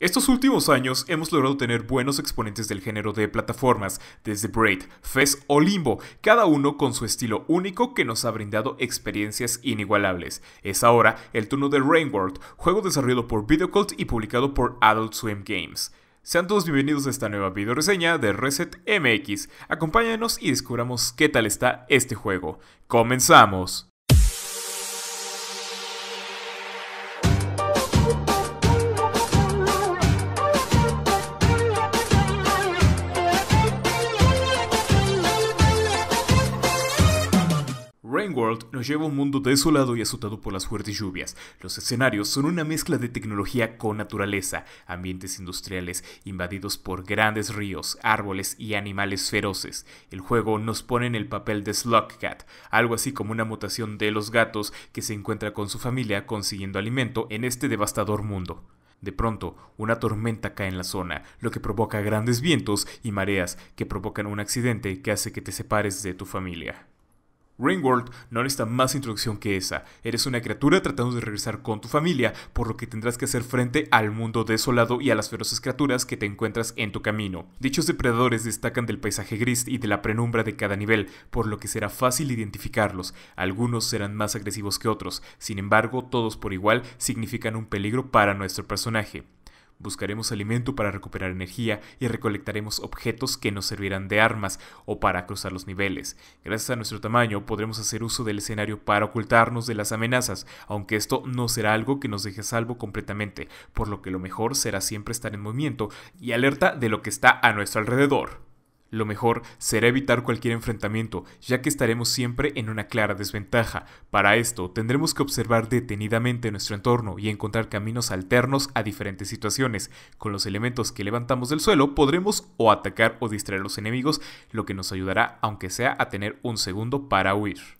Estos últimos años hemos logrado tener buenos exponentes del género de plataformas, desde Braid, Fez o Limbo, cada uno con su estilo único que nos ha brindado experiencias inigualables. Es ahora el turno de Rainworld, juego desarrollado por Videocult y publicado por Adult Swim Games. Sean todos bienvenidos a esta nueva video reseña de Reset MX. Acompáñanos y descubramos qué tal está este juego. ¡Comenzamos! World nos lleva a un mundo desolado y azotado por las fuertes lluvias. Los escenarios son una mezcla de tecnología con naturaleza, ambientes industriales invadidos por grandes ríos, árboles y animales feroces. El juego nos pone en el papel de Slugcat, algo así como una mutación de los gatos que se encuentra con su familia consiguiendo alimento en este devastador mundo. De pronto, una tormenta cae en la zona, lo que provoca grandes vientos y mareas que provocan un accidente que hace que te separes de tu familia. Ringworld no necesita más introducción que esa. Eres una criatura tratando de regresar con tu familia, por lo que tendrás que hacer frente al mundo desolado y a las feroces criaturas que te encuentras en tu camino. Dichos depredadores destacan del paisaje gris y de la penumbra de cada nivel, por lo que será fácil identificarlos. Algunos serán más agresivos que otros, sin embargo, todos por igual significan un peligro para nuestro personaje. Buscaremos alimento para recuperar energía y recolectaremos objetos que nos servirán de armas o para cruzar los niveles. Gracias a nuestro tamaño podremos hacer uso del escenario para ocultarnos de las amenazas, aunque esto no será algo que nos deje salvo completamente, por lo que lo mejor será siempre estar en movimiento y alerta de lo que está a nuestro alrededor. Lo mejor será evitar cualquier enfrentamiento, ya que estaremos siempre en una clara desventaja. Para esto, tendremos que observar detenidamente nuestro entorno y encontrar caminos alternos a diferentes situaciones. Con los elementos que levantamos del suelo, podremos o atacar o distraer a los enemigos, lo que nos ayudará, aunque sea, a tener un segundo para huir.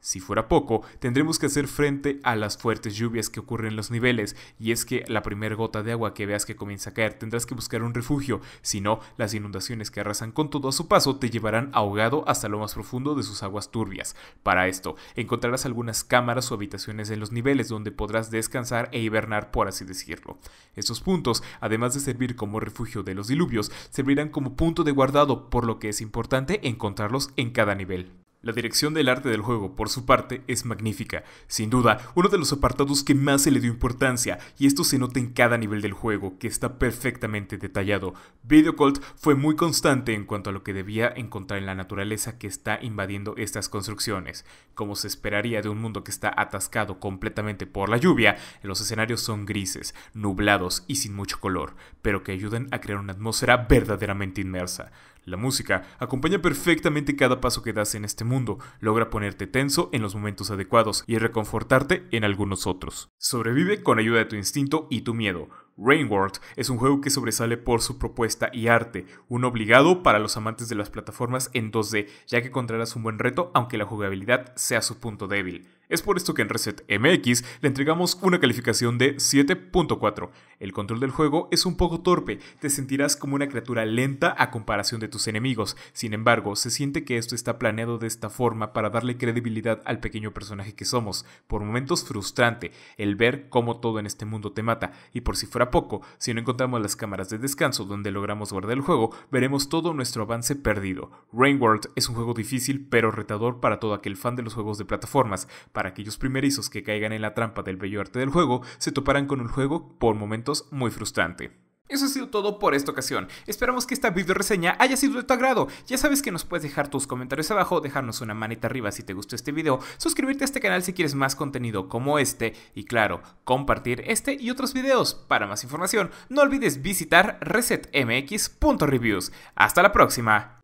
Si fuera poco, tendremos que hacer frente a las fuertes lluvias que ocurren en los niveles, y es que la primera gota de agua que veas que comienza a caer tendrás que buscar un refugio, si no, las inundaciones que arrasan con todo a su paso te llevarán ahogado hasta lo más profundo de sus aguas turbias. Para esto, encontrarás algunas cámaras o habitaciones en los niveles donde podrás descansar e hibernar, por así decirlo. Estos puntos, además de servir como refugio de los diluvios, servirán como punto de guardado, por lo que es importante encontrarlos en cada nivel. La dirección del arte del juego, por su parte, es magnífica, sin duda, uno de los apartados que más se le dio importancia, y esto se nota en cada nivel del juego, que está perfectamente detallado. Video fue muy constante en cuanto a lo que debía encontrar en la naturaleza que está invadiendo estas construcciones. Como se esperaría de un mundo que está atascado completamente por la lluvia, los escenarios son grises, nublados y sin mucho color, pero que ayudan a crear una atmósfera verdaderamente inmersa. La música acompaña perfectamente cada paso que das en este mundo, logra ponerte tenso en los momentos adecuados y reconfortarte en algunos otros. Sobrevive con ayuda de tu instinto y tu miedo. Rainworld es un juego que sobresale por su propuesta y arte, un obligado para los amantes de las plataformas en 2D, ya que encontrarás un buen reto aunque la jugabilidad sea su punto débil. Es por esto que en Reset MX le entregamos una calificación de 7.4. El control del juego es un poco torpe, te sentirás como una criatura lenta a comparación de tus enemigos. Sin embargo, se siente que esto está planeado de esta forma para darle credibilidad al pequeño personaje que somos. Por momentos frustrante el ver cómo todo en este mundo te mata, y por si fuera poco, si no encontramos las cámaras de descanso donde logramos guardar el juego, veremos todo nuestro avance perdido. Rain World es un juego difícil pero retador para todo aquel fan de los juegos de plataformas para aquellos primerizos que caigan en la trampa del bello arte del juego, se toparán con un juego por momentos muy frustrante. Eso ha sido todo por esta ocasión. Esperamos que esta video reseña haya sido de tu agrado. Ya sabes que nos puedes dejar tus comentarios abajo, dejarnos una manita arriba si te gustó este video, suscribirte a este canal si quieres más contenido como este y claro, compartir este y otros videos. Para más información, no olvides visitar resetmx.reviews. Hasta la próxima.